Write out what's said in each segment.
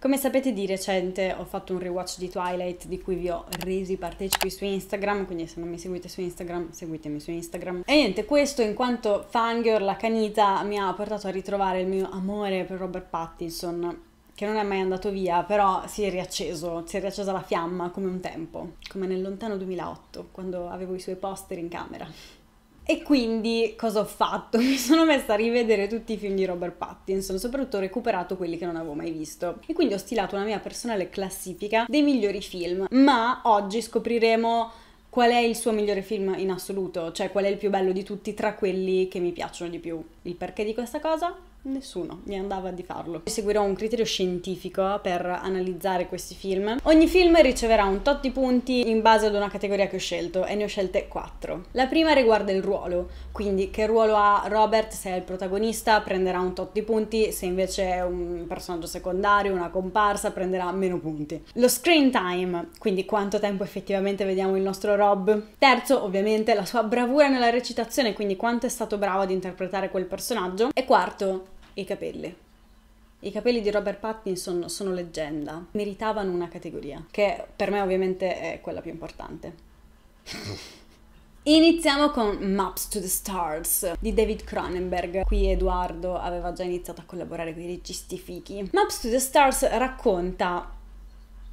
Come sapete di recente ho fatto un rewatch di Twilight di cui vi ho resi partecipi su Instagram, quindi se non mi seguite su Instagram seguitemi su Instagram. E niente, questo in quanto fangirl, la canita, mi ha portato a ritrovare il mio amore per Robert Pattinson, che non è mai andato via, però si è riacceso, si è riaccesa la fiamma come un tempo, come nel lontano 2008, quando avevo i suoi poster in camera. E quindi cosa ho fatto? Mi sono messa a rivedere tutti i film di Robert Pattinson, soprattutto ho recuperato quelli che non avevo mai visto. E quindi ho stilato una mia personale classifica dei migliori film, ma oggi scopriremo qual è il suo migliore film in assoluto, cioè qual è il più bello di tutti tra quelli che mi piacciono di più. Il perché di questa cosa Nessuno gli andava di farlo. Seguirò un criterio scientifico per analizzare questi film. Ogni film riceverà un tot di punti in base ad una categoria che ho scelto e ne ho scelte 4. La prima riguarda il ruolo, quindi che ruolo ha Robert se è il protagonista prenderà un tot di punti, se invece è un personaggio secondario, una comparsa prenderà meno punti. Lo screen time, quindi quanto tempo effettivamente vediamo il nostro Rob. Terzo, ovviamente, la sua bravura nella recitazione, quindi quanto è stato bravo ad interpretare quel personaggio. E quarto, i capelli. I capelli di Robert Pattinson sono leggenda, meritavano una categoria, che per me ovviamente è quella più importante. Iniziamo con Maps to the Stars di David Cronenberg. Qui Edoardo aveva già iniziato a collaborare con i registi fichi. Maps to the Stars racconta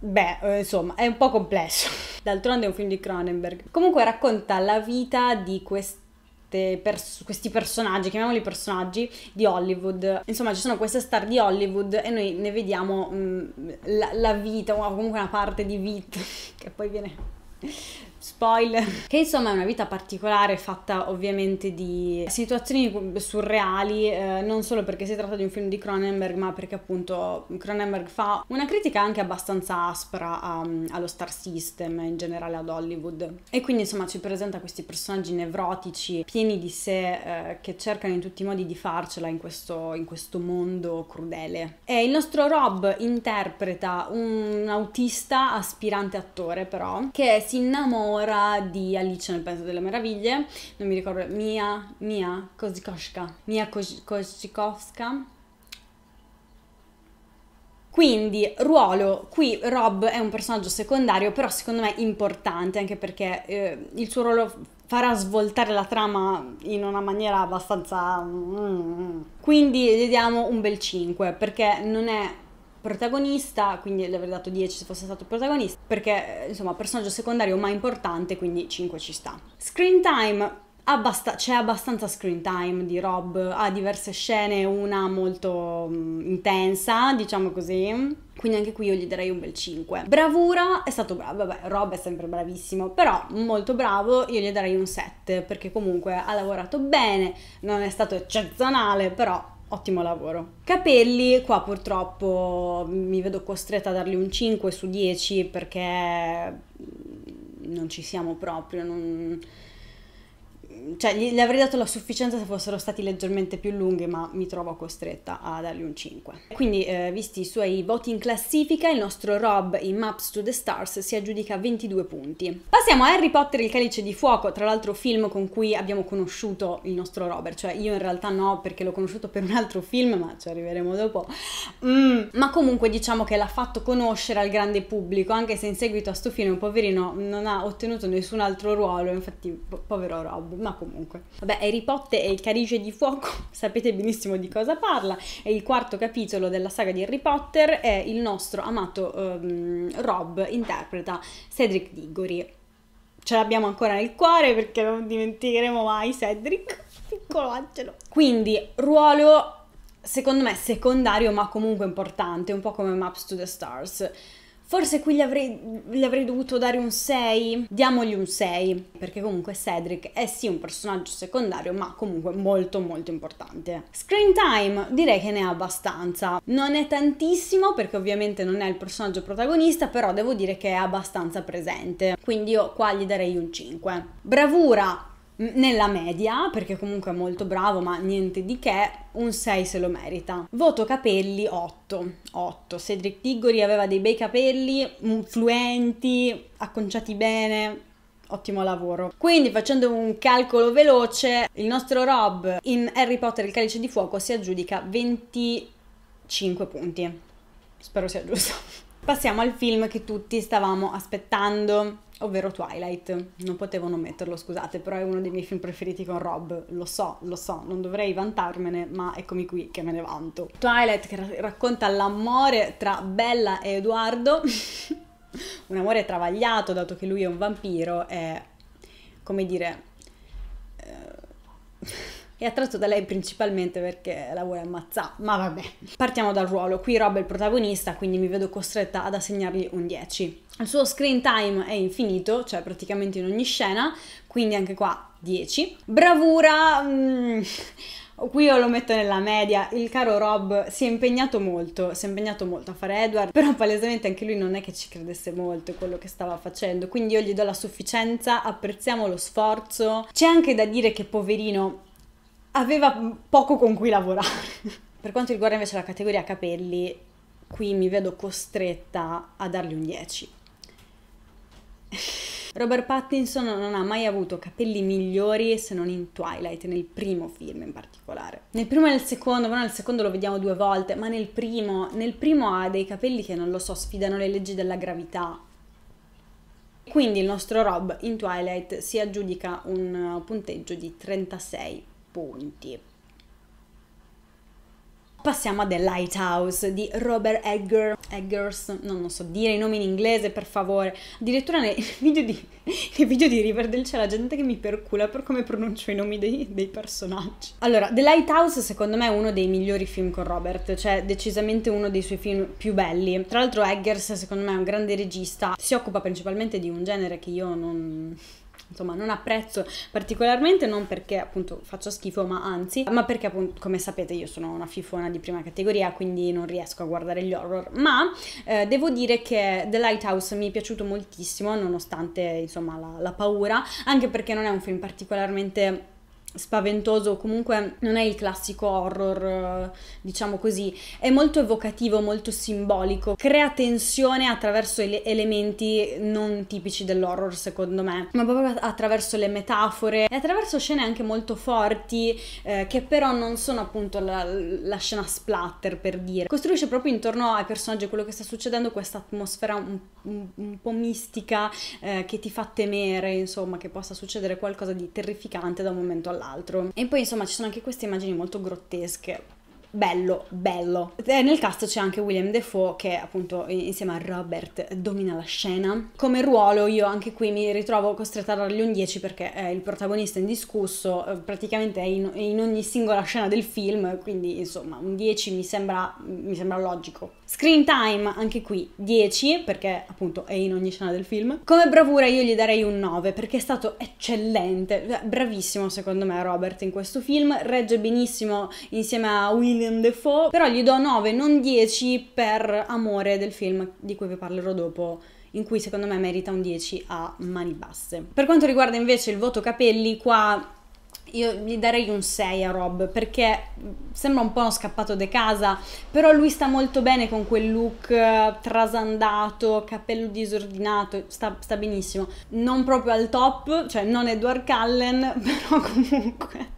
Beh, eh, insomma, è un po' complesso. D'altronde è un film di Cronenberg. Comunque racconta la vita di questo Pers- questi personaggi, chiamiamoli personaggi di Hollywood. Insomma, ci sono queste star di Hollywood e noi ne vediamo mh, mm, la-, la, vita, o comunque una parte di vita che poi viene spoiler, che insomma è una vita particolare fatta ovviamente di situazioni surreali, eh, non solo perché si tratta di un film di Cronenberg, ma perché appunto Cronenberg fa una critica anche abbastanza aspra a, ehm, allo star system in generale ad Hollywood e quindi insomma ci presenta questi personaggi nevrotici, pieni di sé, eh, che cercano in tutti i modi di farcela in questo, in questo mondo crudele. E il nostro Rob interpreta un autista aspirante attore però che si innamora autora di Alice nel Paese delle Meraviglie, non mi ricordo, Mia, Mia Kozikowska, Mia Kozikowska. Quindi ruolo, qui Rob è un personaggio secondario, però secondo me importante, anche perché eh, il suo ruolo farà svoltare la trama in una maniera abbastanza... Mm, mm, mm. Quindi gli diamo un bel 5, perché non è protagonista, quindi gli avrei dato 10 se fosse stato protagonista, perché eh, insomma personaggio secondario ma importante, quindi 5 ci sta. Screen time, Abbast- c'è abbastanza screen time di Rob, ha diverse scene, una molto mh, mm, intensa, diciamo così. Quindi anche qui io gli darei un bel 5. Bravura è stato bravo, vabbè, Rob è sempre bravissimo, però molto bravo, io gli darei un 7 perché comunque ha lavorato bene, non è stato eccezionale, però ottimo lavoro. Capelli, qua purtroppo mi vedo costretta a dargli un 5 su 10 perché non ci siamo proprio, non cioè gli, avrei dato la sufficienza se fossero stati leggermente più lunghi, ma mi trovo costretta a dargli un 5. Quindi, eh, visti i suoi voti in classifica, il nostro Rob in Maps to the Stars si aggiudica 22 punti. Passiamo a Harry Potter e il calice di fuoco, tra l'altro film con cui abbiamo conosciuto il nostro Robert, cioè io in realtà no perché l'ho conosciuto per un altro film, ma ci arriveremo dopo. Mm, ma comunque diciamo che l'ha fatto conoscere al grande pubblico, anche se in seguito a sto film poverino non ha ottenuto nessun altro ruolo, infatti po povero Rob ma comunque. Vabbè, Harry Potter e il carice di fuoco, sapete benissimo di cosa parla, è il quarto capitolo della saga di Harry Potter e il nostro amato um, Rob interpreta Cedric Diggory. Ce l'abbiamo ancora nel cuore perché non dimenticheremo mai Cedric, piccolo angelo. Quindi, ruolo secondo me secondario ma comunque importante, un po' come Maps to the Stars Forse qui gli avrei, gli avrei, dovuto dare un 6. Diamogli un 6, perché comunque Cedric è sì un personaggio secondario, ma comunque molto molto importante. Screen time, direi che ne ha abbastanza. Non è tantissimo, perché ovviamente non è il personaggio protagonista, però devo dire che è abbastanza presente. Quindi io qua gli darei un 5. Bravura, nella media, perché comunque è molto bravo, ma niente di che, un 6 se lo merita. Voto capelli 8, 8. Cedric Diggory aveva dei bei capelli, mm, fluenti, acconciati bene, ottimo lavoro. Quindi facendo un calcolo veloce, il nostro Rob in Harry Potter il calice di fuoco si aggiudica 25 punti. Spero sia giusto. Passiamo al film che tutti stavamo aspettando, ovvero Twilight. Non potevo non metterlo, scusate, però è uno dei miei film preferiti con Rob. Lo so, lo so, non dovrei vantarmene, ma eccomi qui che me ne vanto. Twilight che racconta l'amore tra Bella e Edoardo, un amore travagliato dato che lui è un vampiro e, come dire, è attratto da lei principalmente perché la vuole ammazzare, ma vabbè. Partiamo dal ruolo, qui Rob è il protagonista, quindi mi vedo costretta ad assegnargli un 10. Il suo screen time è infinito, cioè praticamente in ogni scena, quindi anche qua 10. Bravura... Mm, Qui io lo metto nella media, il caro Rob si è impegnato molto, si è impegnato molto a fare Edward, però palesemente anche lui non è che ci credesse molto quello che stava facendo, quindi io gli do la sufficienza, apprezziamo lo sforzo. C'è anche da dire che poverino aveva poco con cui lavorare. Per quanto riguarda invece la categoria capelli, qui mi vedo costretta a dargli un 10. Robert Pattinson non ha mai avuto capelli migliori se non in Twilight, nel primo film in particolare. Nel primo e nel secondo, però nel secondo lo vediamo due volte, ma nel primo, nel primo ha dei capelli che non lo so, sfidano le leggi della gravità. Quindi il nostro Rob in Twilight si aggiudica un punteggio di 36 punti. Passiamo a The Lighthouse di Robert Edgar, Eggers, non, lo so dire i nomi in inglese per favore, addirittura nei video di, nel video di Riverdale c'è la gente che mi percula per come pronuncio i nomi dei, dei, personaggi. Allora, The Lighthouse secondo me è uno dei migliori film con Robert, cioè decisamente uno dei suoi film più belli. Tra l'altro Eggers secondo me è un grande regista, si occupa principalmente di un genere che io non insomma non apprezzo particolarmente non perché appunto faccio schifo ma anzi ma perché appunto come sapete io sono una fifona di prima categoria quindi non riesco a guardare gli horror ma eh, devo dire che The Lighthouse mi è piaciuto moltissimo nonostante insomma la, la paura anche perché non è un film particolarmente spaventoso, comunque non è il classico horror, eh, diciamo così, è molto evocativo, molto simbolico, crea tensione attraverso ele- elementi non tipici dell'horror secondo me, ma proprio attraverso le metafore e attraverso scene anche molto forti eh, che però non sono appunto la, la, scena splatter per dire. Costruisce proprio intorno ai personaggi e quello che sta succedendo questa atmosfera un, un, un po' mistica eh, che ti fa temere, insomma, che possa succedere qualcosa di terrificante da un momento all'altro quell'altro. E poi insomma ci sono anche queste immagini molto grottesche bello, bello. E nel cast c'è anche William Defoe che appunto insieme a Robert domina la scena. Come ruolo io anche qui mi ritrovo costretta a dargli un 10 perché è il protagonista indiscusso, eh, praticamente in, in, ogni singola scena del film, quindi insomma un 10 mi sembra, mi sembra logico. Screen time anche qui 10 perché appunto è in ogni scena del film. Come bravura io gli darei un 9 perché è stato eccellente, bravissimo secondo me Robert in questo film, regge benissimo insieme a William Defoe, però gli do 9 non 10 per amore del film di cui vi parlerò dopo in cui secondo me merita un 10 a mani basse. Per quanto riguarda invece il voto capelli, qua io gli darei un 6 a Rob perché mm, sembra un po' uno scappato di casa, però lui sta molto bene con quel look eh, trasandato, capello disordinato, sta, sta benissimo. Non proprio al top, cioè non Edward Cullen, però comunque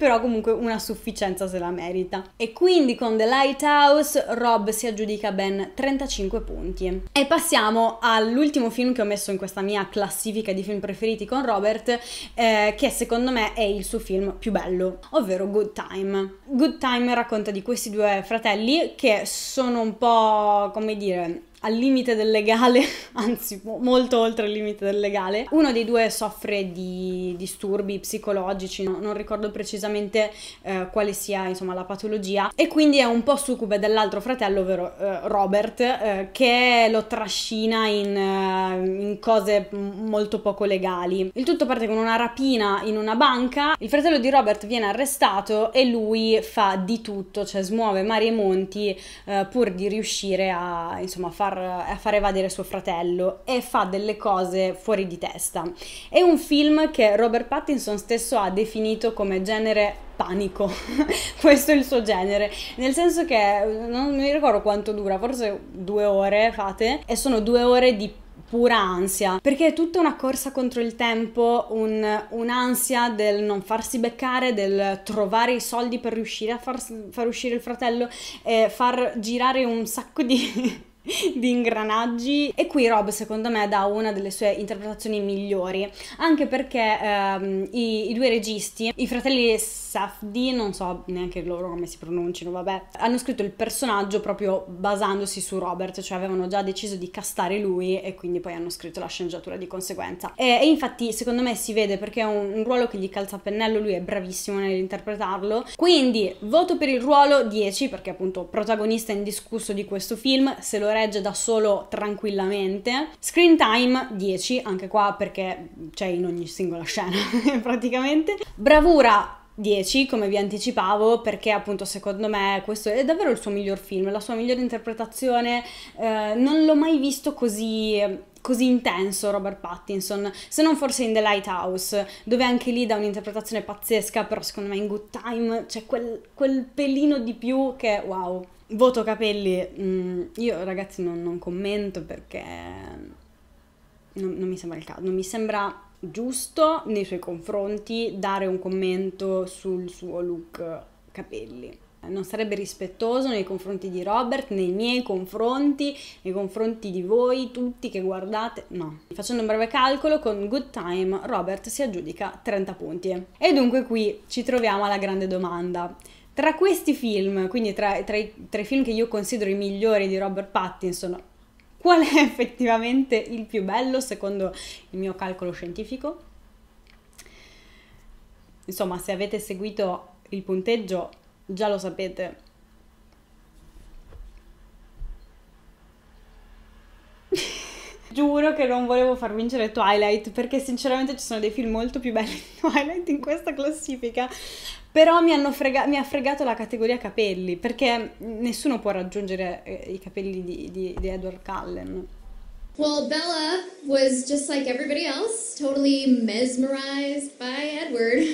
però comunque una sufficienza se la merita. E quindi con The Lighthouse Rob si aggiudica ben 35 punti. E passiamo all'ultimo film che ho messo in questa mia classifica di film preferiti con Robert, eh, che secondo me è il suo film più bello, ovvero Good Time. Good Time racconta di questi due fratelli che sono un po', come dire, al limite del legale, anzi molto oltre il limite del legale. Uno dei due soffre di disturbi psicologici, no, non ricordo precisamente eh, quale sia insomma, la patologia, e quindi è un po' succube dell'altro fratello, ovvero eh, Robert, eh, che lo trascina in, eh, in, cose molto poco legali. Il tutto parte con una rapina in una banca, il fratello di Robert viene arrestato e lui fa di tutto, cioè smuove mari e monti eh, pur di riuscire a insomma far far, a far evadere suo fratello e fa delle cose fuori di testa. È un film che Robert Pattinson stesso ha definito come genere panico, questo è il suo genere, nel senso che eh, non mi ricordo quanto dura, forse due ore fate, e sono due ore di pura ansia, perché è tutta una corsa contro il tempo, un'ansia del non farsi beccare, del trovare i soldi per riuscire a far, far uscire il fratello, e far girare un sacco di di ingranaggi e qui Rob secondo me dà una delle sue interpretazioni migliori anche perché ehm, i, i, due registi i fratelli Safdi non so neanche loro come si pronunciano vabbè hanno scritto il personaggio proprio basandosi su Robert cioè avevano già deciso di castare lui e quindi poi hanno scritto la sceneggiatura di conseguenza e, e infatti secondo me si vede perché è un, un ruolo che gli calza a pennello lui è bravissimo nell'interpretarlo quindi voto per il ruolo 10 perché appunto protagonista indiscusso di questo film se lo resta regge da solo tranquillamente. Screen time 10, anche qua perché c'è in ogni singola scena praticamente. Bravura 10, come vi anticipavo, perché appunto secondo me questo è davvero il suo miglior film, la sua migliore interpretazione. Eh, non l'ho mai visto così così intenso Robert Pattinson, se non forse in The Lighthouse, dove anche lì dà un'interpretazione pazzesca, però secondo me in Good Time c'è quel, quel pelino di più che wow, Voto capelli, mh, mm, io ragazzi non, non commento perché non, non mi sembra il caso, non mi sembra giusto nei suoi confronti dare un commento sul suo look capelli. Non sarebbe rispettoso nei confronti di Robert, nei miei confronti, nei confronti di voi tutti che guardate. No. Facendo un breve calcolo, con Good Time Robert si aggiudica 30 punti. E dunque qui ci troviamo alla grande domanda. Tra questi film, quindi tra, tra, i, tra i film che io considero i migliori di Robert Pattinson, qual è effettivamente il più bello secondo il mio calcolo scientifico? Insomma, se avete seguito il punteggio già lo sapete. Giuro che non volevo far vincere Twilight perché sinceramente ci sono dei film molto più belli di Twilight in questa classifica, però mi, frega- mi, ha fregato la categoria capelli, perché nessuno può raggiungere eh, i capelli di, di, di Edward Cullen. Well, Bella was just like everybody else, totally mesmerized by Edward,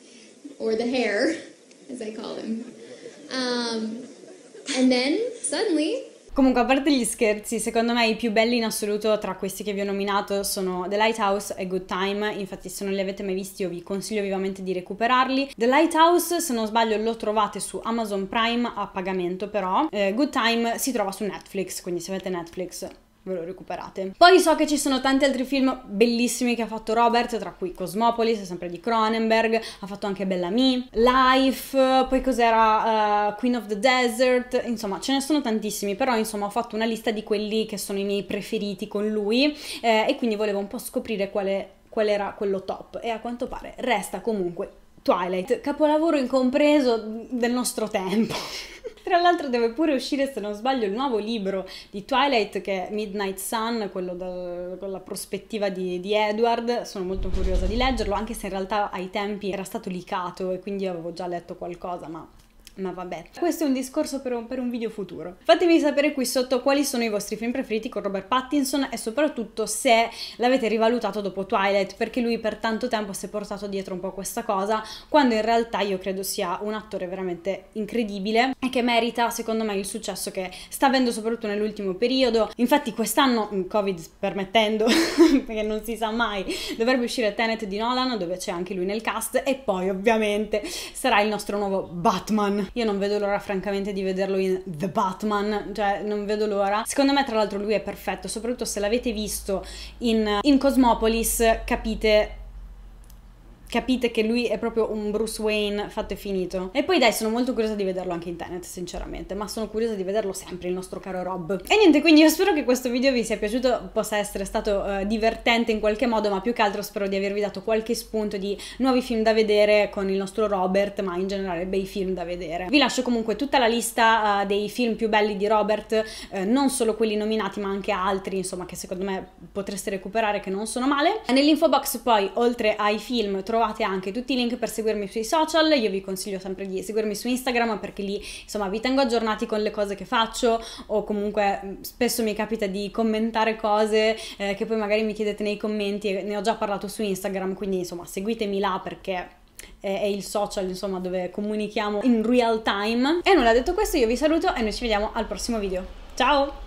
or the hair, as I call him. Um, and then, suddenly, Comunque, a parte gli scherzi, secondo me i più belli in assoluto tra questi che vi ho nominato sono The Lighthouse e Good Time. Infatti, se non li avete mai visti, io vi consiglio vivamente di recuperarli. The Lighthouse, se non sbaglio, lo trovate su Amazon Prime a pagamento, però. Eh, Good Time si trova su Netflix, quindi se avete Netflix ve lo recuperate. Poi so che ci sono tanti altri film bellissimi che ha fatto Robert, tra cui Cosmopolis, sempre di Cronenberg, ha fatto anche Bellamy, Life, poi cos'era uh, Queen of the Desert, insomma ce ne sono tantissimi, però insomma ho fatto una lista di quelli che sono i miei preferiti con lui eh, e quindi volevo un po' scoprire quale, qual era quello top e a quanto pare resta comunque Twilight, capolavoro incompreso del nostro tempo. Tra l'altro deve pure uscire, se non sbaglio, il nuovo libro di Twilight che è Midnight Sun, quello da, con la prospettiva di, di, Edward. Sono molto curiosa di leggerlo, anche se in realtà ai tempi era stato licato e quindi avevo già letto qualcosa, ma ma vabbè. Certo. Questo è un discorso per un, per un, video futuro. Fatemi sapere qui sotto quali sono i vostri film preferiti con Robert Pattinson e soprattutto se l'avete rivalutato dopo Twilight, perché lui per tanto tempo si è portato dietro un po' questa cosa, quando in realtà io credo sia un attore veramente incredibile e che merita, secondo me, il successo che sta avendo soprattutto nell'ultimo periodo. Infatti quest'anno, mm, Covid permettendo, perché non si sa mai, dovrebbe uscire Tenet di Nolan, dove c'è anche lui nel cast, e poi ovviamente sarà il nostro nuovo Batman io non vedo l'ora francamente di vederlo in The Batman, cioè non vedo l'ora. Secondo me tra l'altro lui è perfetto, soprattutto se l'avete visto in, in Cosmopolis capite capite che lui è proprio un Bruce Wayne fatto e finito. E poi dai, sono molto curiosa di vederlo anche in Tenet, sinceramente, ma sono curiosa di vederlo sempre, il nostro caro Rob. E niente, quindi io spero che questo video vi sia piaciuto, possa essere stato uh, divertente in qualche modo, ma più che altro spero di avervi dato qualche spunto di nuovi film da vedere con il nostro Robert, ma in generale bei film da vedere. Vi lascio comunque tutta la lista uh, dei film più belli di Robert, uh, non solo quelli nominati, ma anche altri, insomma, che secondo me potreste recuperare che non sono male. Nell'info box poi, oltre ai film, trovo trovate anche tutti i link per seguirmi sui social, io vi consiglio sempre di seguirmi su Instagram perché lì insomma vi tengo aggiornati con le cose che faccio o comunque mm, spesso mi capita di commentare cose eh, che poi magari mi chiedete nei commenti e ne ho già parlato su Instagram, quindi insomma seguitemi là perché è il social insomma dove comunichiamo in real time e nulla detto questo io vi saluto e noi ci vediamo al prossimo video ciao